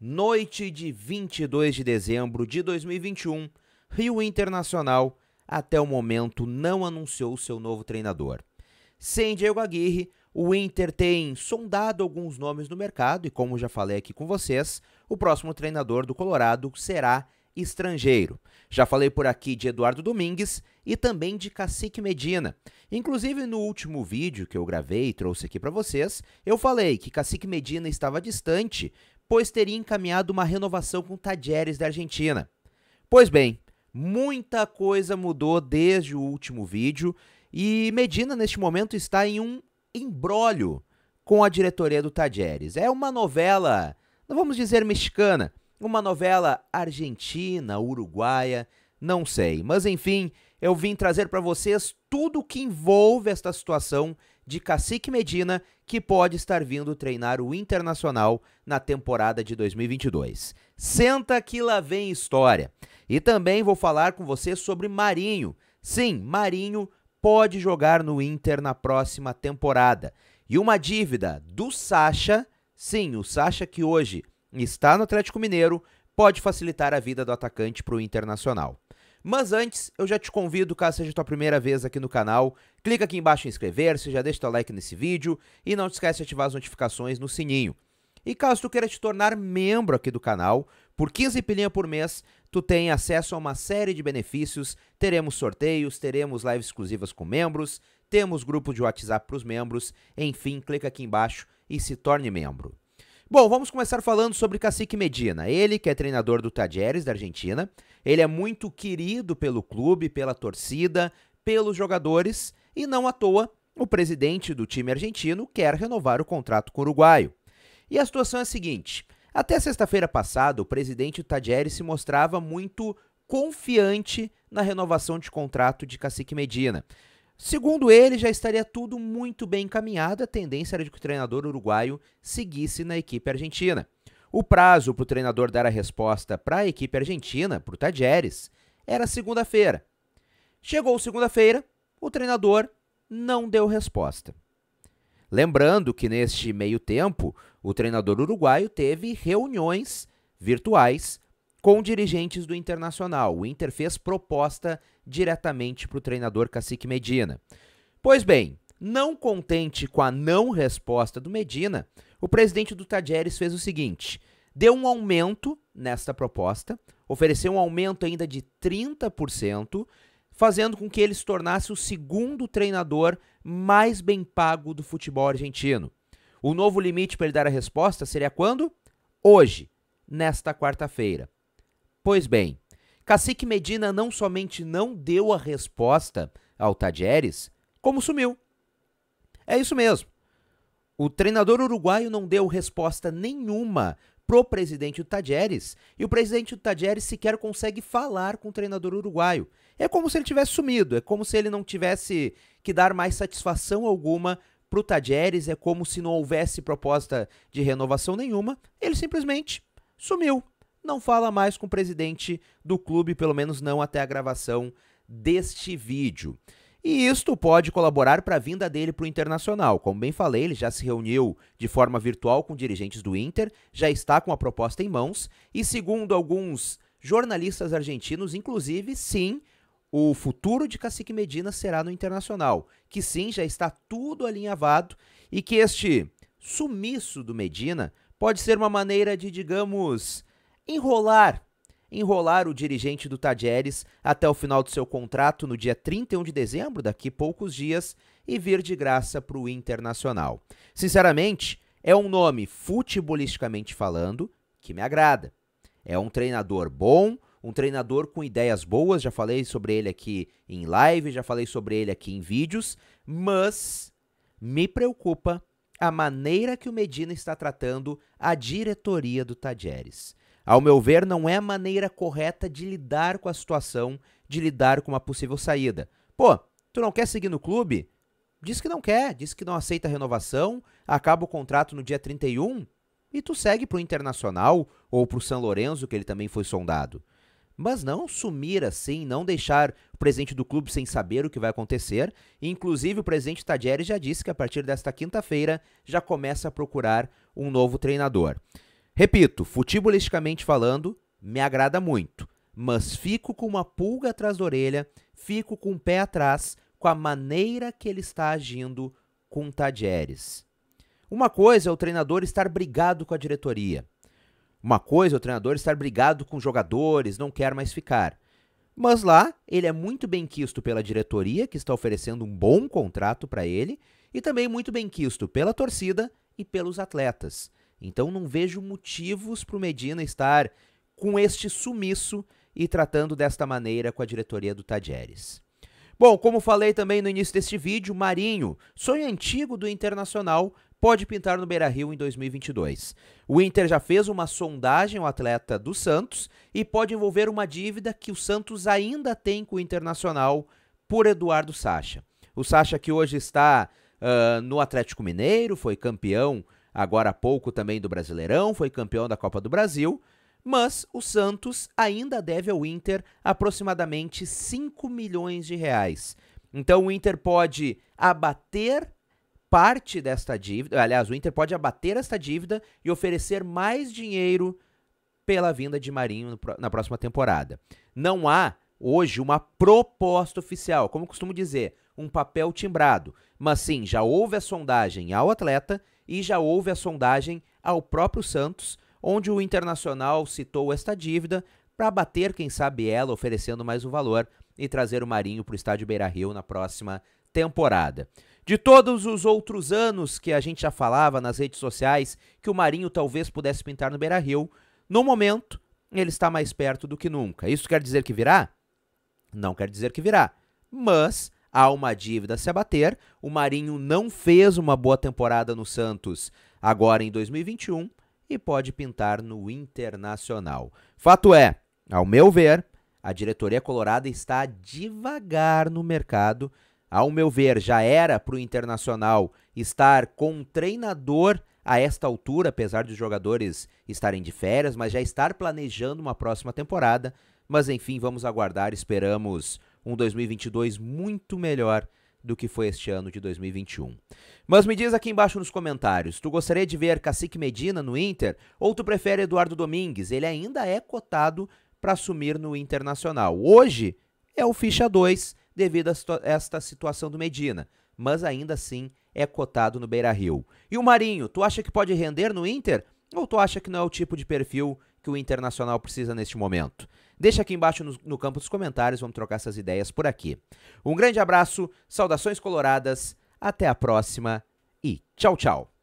noite de 22 de dezembro de 2021, Rio Internacional até o momento não anunciou seu novo treinador. Sem Diego Aguirre, o Inter tem sondado alguns nomes no mercado e, como já falei aqui com vocês, o próximo treinador do Colorado será estrangeiro. Já falei por aqui de Eduardo Domingues e também de Cacique Medina. Inclusive no último vídeo que eu gravei e trouxe aqui para vocês, eu falei que Cacique Medina estava distante, pois teria encaminhado uma renovação com Tajeres da Argentina. Pois bem, muita coisa mudou desde o último vídeo e Medina neste momento está em um embrólio com a diretoria do Tajeres. É uma novela, não vamos dizer mexicana, uma novela argentina, uruguaia, não sei. Mas enfim, eu vim trazer para vocês tudo o que envolve esta situação de Cacique Medina, que pode estar vindo treinar o Internacional na temporada de 2022. Senta que lá vem história. E também vou falar com você sobre Marinho. Sim, Marinho pode jogar no Inter na próxima temporada. E uma dívida do Sacha, sim, o Sacha que hoje está no Atlético Mineiro, pode facilitar a vida do atacante para o Internacional. Mas antes, eu já te convido, caso seja a tua primeira vez aqui no canal, clica aqui embaixo em inscrever-se, já deixa teu like nesse vídeo e não te esquece de ativar as notificações no sininho. E caso tu queira te tornar membro aqui do canal, por 15 pilinha por mês, tu tem acesso a uma série de benefícios, teremos sorteios, teremos lives exclusivas com membros, temos grupo de WhatsApp para os membros, enfim, clica aqui embaixo e se torne membro. Bom, vamos começar falando sobre Cacique Medina. Ele que é treinador do Tadieres, da Argentina. Ele é muito querido pelo clube, pela torcida, pelos jogadores e não à toa o presidente do time argentino quer renovar o contrato com o uruguaio. E a situação é a seguinte: até sexta-feira passada, o presidente Tadieres se mostrava muito confiante na renovação de contrato de Cacique Medina. Segundo ele, já estaria tudo muito bem encaminhado, a tendência era de que o treinador uruguaio seguisse na equipe argentina. O prazo para o treinador dar a resposta para a equipe argentina, para o Tajeres, era segunda-feira. Chegou segunda-feira, o treinador não deu resposta. Lembrando que neste meio tempo, o treinador uruguaio teve reuniões virtuais com dirigentes do Internacional. O Inter fez proposta diretamente para o treinador Cacique Medina. Pois bem, não contente com a não resposta do Medina, o presidente do Tajeres fez o seguinte: deu um aumento nesta proposta, ofereceu um aumento ainda de 30%, fazendo com que ele se tornasse o segundo treinador mais bem pago do futebol argentino. O novo limite para ele dar a resposta seria quando? Hoje, nesta quarta-feira. Pois bem, Cacique Medina não somente não deu a resposta ao Tadieres, como sumiu. É isso mesmo. O treinador uruguaio não deu resposta nenhuma pro presidente Tadieres e o presidente Tadieres sequer consegue falar com o treinador uruguaio. É como se ele tivesse sumido, é como se ele não tivesse que dar mais satisfação alguma pro Tadieres, é como se não houvesse proposta de renovação nenhuma, ele simplesmente sumiu não fala mais com o presidente do clube, pelo menos não até a gravação deste vídeo. E isto pode colaborar para a vinda dele para o Internacional. Como bem falei, ele já se reuniu de forma virtual com dirigentes do Inter, já está com a proposta em mãos, e segundo alguns jornalistas argentinos, inclusive, sim, o futuro de Cacique Medina será no Internacional, que sim, já está tudo alinhavado e que este sumiço do Medina pode ser uma maneira de, digamos, enrolar enrolar o dirigente do Tajeres até o final do seu contrato no dia 31 de dezembro, daqui poucos dias, e vir de graça para o Internacional. Sinceramente, é um nome futebolisticamente falando que me agrada. É um treinador bom, um treinador com ideias boas, já falei sobre ele aqui em live, já falei sobre ele aqui em vídeos, mas me preocupa a maneira que o Medina está tratando a diretoria do Tajeres. Ao meu ver, não é a maneira correta de lidar com a situação, de lidar com uma possível saída. Pô, tu não quer seguir no clube? Diz que não quer, diz que não aceita a renovação, acaba o contrato no dia 31 e tu segue pro Internacional ou pro São Lourenço, que ele também foi sondado mas não sumir assim, não deixar o presidente do clube sem saber o que vai acontecer. Inclusive, o presidente Tadieri já disse que a partir desta quinta-feira já começa a procurar um novo treinador. Repito, futebolisticamente falando, me agrada muito, mas fico com uma pulga atrás da orelha, fico com o pé atrás com a maneira que ele está agindo com o Tadieres. Uma coisa é o treinador estar brigado com a diretoria. Uma coisa é o treinador estar brigado com jogadores, não quer mais ficar. Mas lá, ele é muito bem quisto pela diretoria, que está oferecendo um bom contrato para ele, e também muito bem quisto pela torcida e pelos atletas. Então não vejo motivos para o Medina estar com este sumiço e tratando desta maneira com a diretoria do Tajeres. Bom, como falei também no início deste vídeo, Marinho, sonho antigo do Internacional, pode pintar no Beira-Rio em 2022. O Inter já fez uma sondagem ao atleta do Santos e pode envolver uma dívida que o Santos ainda tem com o Internacional por Eduardo Sacha. O Sacha que hoje está uh, no Atlético Mineiro, foi campeão agora há pouco também do Brasileirão, foi campeão da Copa do Brasil, mas o Santos ainda deve ao Inter aproximadamente 5 milhões de reais. Então o Inter pode abater parte desta dívida, aliás, o Inter pode abater esta dívida e oferecer mais dinheiro pela vinda de Marinho na próxima temporada. Não há hoje uma proposta oficial, como costumo dizer, um papel timbrado, mas sim, já houve a sondagem ao atleta e já houve a sondagem ao próprio Santos, onde o Internacional citou esta dívida para bater, quem sabe, ela oferecendo mais um valor e trazer o Marinho para o estádio Beira-Rio na próxima temporada. De todos os outros anos que a gente já falava nas redes sociais que o Marinho talvez pudesse pintar no Beira-Rio, no momento ele está mais perto do que nunca. Isso quer dizer que virá? Não quer dizer que virá, mas há uma dívida a se abater. O Marinho não fez uma boa temporada no Santos agora em 2021 e pode pintar no Internacional. Fato é, ao meu ver, a diretoria colorada está devagar no mercado ao meu ver, já era para o Internacional estar com um treinador a esta altura, apesar dos jogadores estarem de férias, mas já estar planejando uma próxima temporada. Mas enfim, vamos aguardar, esperamos um 2022 muito melhor do que foi este ano de 2021. Mas me diz aqui embaixo nos comentários, tu gostaria de ver Cacique Medina no Inter ou tu prefere Eduardo Domingues? Ele ainda é cotado para assumir no Internacional. Hoje é o ficha 2, devido a situa esta situação do Medina, mas ainda assim é cotado no Beira-Rio. E o Marinho, tu acha que pode render no Inter ou tu acha que não é o tipo de perfil que o Internacional precisa neste momento? Deixa aqui embaixo no, no campo dos comentários, vamos trocar essas ideias por aqui. Um grande abraço, saudações coloradas, até a próxima e tchau, tchau.